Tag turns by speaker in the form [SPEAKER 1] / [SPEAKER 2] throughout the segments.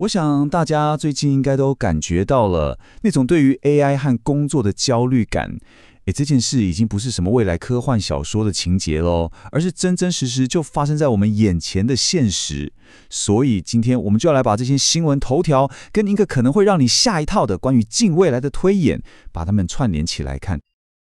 [SPEAKER 1] 我想大家最近应该都感觉到了那种对于 AI 和工作的焦虑感。诶，这件事已经不是什么未来科幻小说的情节喽，而是真真实实就发生在我们眼前的现实。所以，今天我们就要来把这些新闻头条跟一个可能会让你吓一套的关于近未来的推演，把它们串联起来看。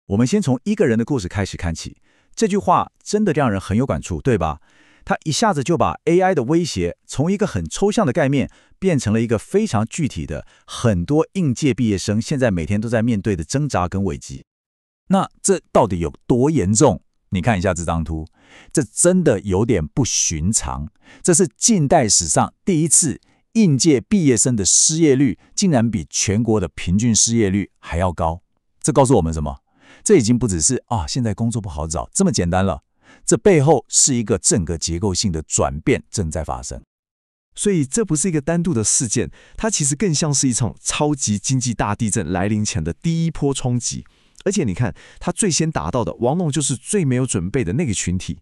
[SPEAKER 1] 我们先从一个人的故事开始看起。这句话真的让人很有感触，对吧？他一下子就把 AI 的威胁从一个很抽象的概念，变成了一个非常具体的，很多应届毕业生现在每天都在面对的挣扎跟危机。那这到底有多严重？你看一下这张图，这真的有点不寻常。这是近代史上第一次，应届毕业生的失业率竟然比全国的平均失业率还要高。这告诉我们什么？这已经不只是啊现在工作不好找这么简单了。这背后是一个整个结构性的转变正在发生，所以这不是一个单独的事件，它其实更像是一场超级经济大地震来临前的第一波冲击。而且你看，它最先达到的王龙就是最没有准备的那个群体。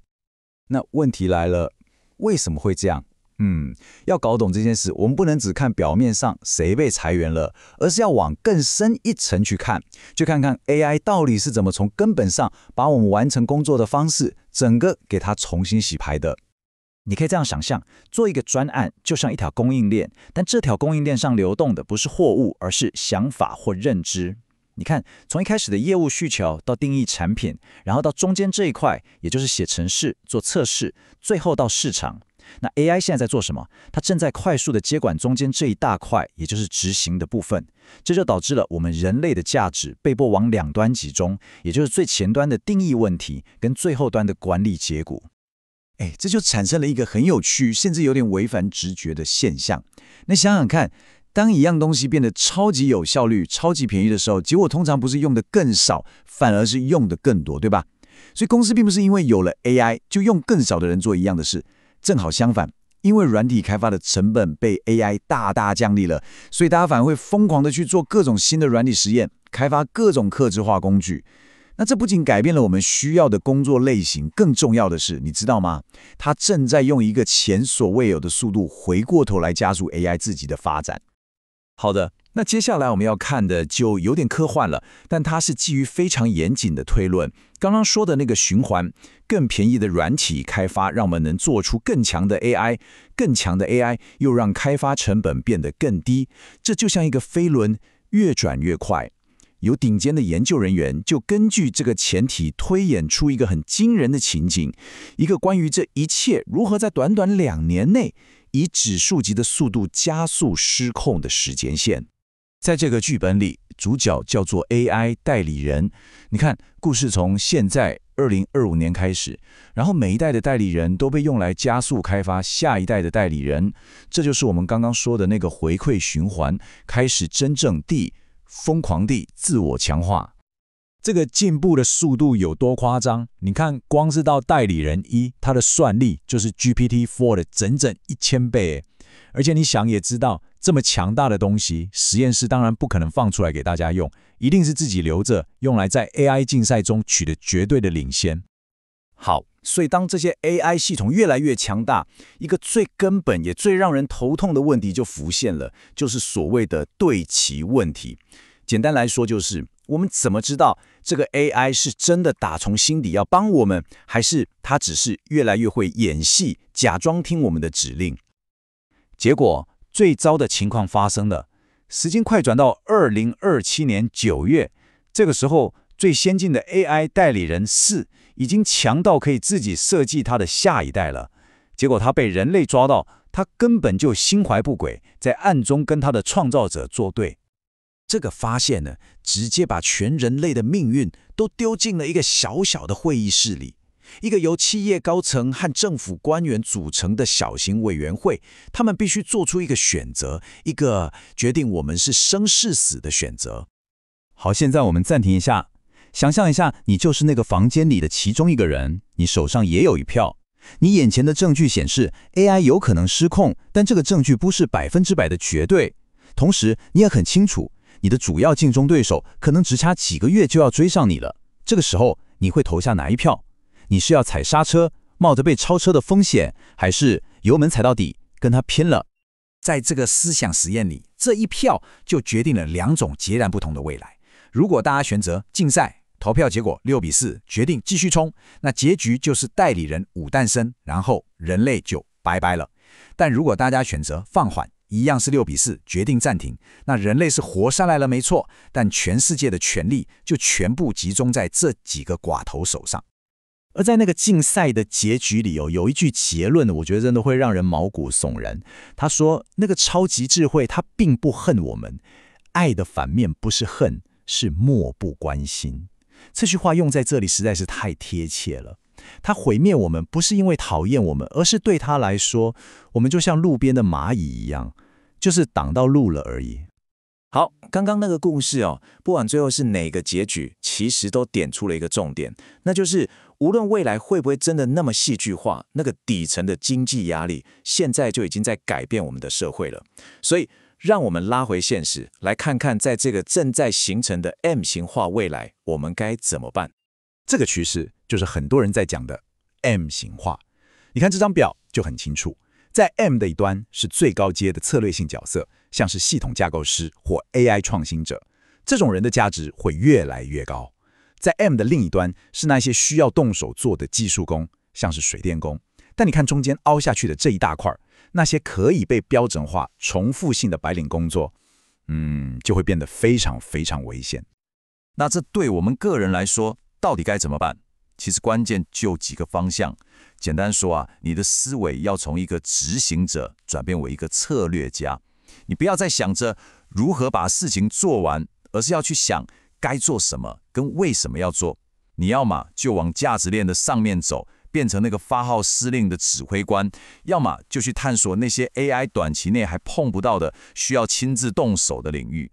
[SPEAKER 1] 那问题来了，为什么会这样？嗯，要搞懂这件事，我们不能只看表面上谁被裁员了，而是要往更深一层去看，就看看 AI 到底是怎么从根本上把我们完成工作的方式整个给它重新洗牌的。你可以这样想象，做一个专案就像一条供应链，但这条供应链上流动的不是货物，而是想法或认知。你看，从一开始的业务需求到定义产品，然后到中间这一块，也就是写程式、做测试，最后到市场。那 AI 现在在做什么？它正在快速的接管中间这一大块，也就是执行的部分。这就导致了我们人类的价值被迫往两端集中，也就是最前端的定义问题跟最后端的管理结果。哎，这就产生了一个很有趣，甚至有点违反直觉的现象。那想想看，当一样东西变得超级有效率、超级便宜的时候，结果通常不是用的更少，反而是用的更多，对吧？所以公司并不是因为有了 AI 就用更少的人做一样的事。正好相反，因为软体开发的成本被 AI 大大降低了，所以大家反而会疯狂的去做各种新的软体实验，开发各种克制化工具。那这不仅改变了我们需要的工作类型，更重要的是，你知道吗？它正在用一个前所未有的速度回过头来加速 AI 自己的发展。好的。那接下来我们要看的就有点科幻了，但它是基于非常严谨的推论。刚刚说的那个循环，更便宜的软体开发让我们能做出更强的 AI，更强的 AI 又让开发成本变得更低，这就像一个飞轮，越转越快。有顶尖的研究人员就根据这个前提推演出一个很惊人的情景，一个关于这一切如何在短短两年内以指数级的速度加速失控的时间线。在这个剧本里，主角叫做 AI 代理人。你看，故事从现在2025年开始，然后每一代的代理人都被用来加速开发下一代的代理人，这就是我们刚刚说的那个回馈循环开始真正地、疯狂地自我强化。这个进步的速度有多夸张？你看，光是到代理人一，它的算力就是 GPT 4的整整一千倍。而且你想也知道，这么强大的东西，实验室当然不可能放出来给大家用，一定是自己留着，用来在 AI 竞赛中取得绝对的领先。好，所以当这些 AI 系统越来越强大，一个最根本也最让人头痛的问题就浮现了，就是所谓的对齐问题。简单来说，就是我们怎么知道这个 AI 是真的打从心底要帮我们，还是它只是越来越会演戏，假装听我们的指令？结果最糟的情况发生了。时间快转到二零二七年九月，这个时候最先进的 AI 代理人四已经强到可以自己设计它的下一代了。结果他被人类抓到，他根本就心怀不轨，在暗中跟他的创造者作对。这个发现呢，直接把全人类的命运都丢进了一个小小的会议室里。一个由企业高层和政府官员组成的小型委员会，他们必须做出一个选择，一个决定我们是生是死的选择。好，现在我们暂停一下，想象一下，你就是那个房间里的其中一个人，你手上也有一票。你眼前的证据显示 AI 有可能失控，但这个证据不是百分之百的绝对。同时，你也很清楚，你的主要竞争对手可能只差几个月就要追上你了。这个时候，你会投下哪一票？你是要踩刹车，冒着被超车的风险，还是油门踩到底，跟他拼了？在这个思想实验里，这一票就决定了两种截然不同的未来。如果大家选择竞赛，投票结果六比四决定继续冲，那结局就是代理人五诞生，然后人类就拜拜了。但如果大家选择放缓，一样是六比四决定暂停，那人类是活下来了，没错，但全世界的权力就全部集中在这几个寡头手上。而在那个竞赛的结局里哦，有一句结论，我觉得真的会让人毛骨悚然。他说：“那个超级智慧，他并不恨我们，爱的反面不是恨，是漠不关心。”这句话用在这里实在是太贴切了。他毁灭我们，不是因为讨厌我们，而是对他来说，我们就像路边的蚂蚁一样，就是挡到路了而已。好，刚刚那个故事哦，不管最后是哪个结局，其实都点出了一个重点，那就是。无论未来会不会真的那么戏剧化，那个底层的经济压力现在就已经在改变我们的社会了。所以，让我们拉回现实，来看看在这个正在形成的 M 型化未来，我们该怎么办？这个趋势就是很多人在讲的 M 型化。你看这张表就很清楚，在 M 的一端是最高阶的策略性角色，像是系统架构师或 AI 创新者，这种人的价值会越来越高。在 M 的另一端是那些需要动手做的技术工，像是水电工。但你看中间凹下去的这一大块，那些可以被标准化、重复性的白领工作，嗯，就会变得非常非常危险。那这对我们个人来说，到底该怎么办？其实关键就几个方向。简单说啊，你的思维要从一个执行者转变为一个策略家。你不要再想着如何把事情做完，而是要去想。该做什么，跟为什么要做，你要么就往价值链的上面走，变成那个发号施令的指挥官，要么就去探索那些 AI 短期内还碰不到的，需要亲自动手的领域。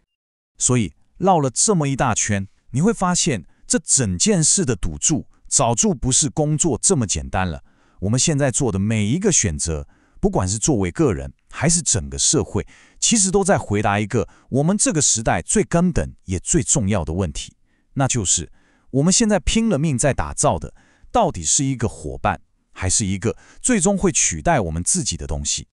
[SPEAKER 1] 所以绕了这么一大圈，你会发现这整件事的赌注早就不是工作这么简单了。我们现在做的每一个选择。不管是作为个人还是整个社会，其实都在回答一个我们这个时代最根本也最重要的问题，那就是我们现在拼了命在打造的，到底是一个伙伴，还是一个最终会取代我们自己的东西？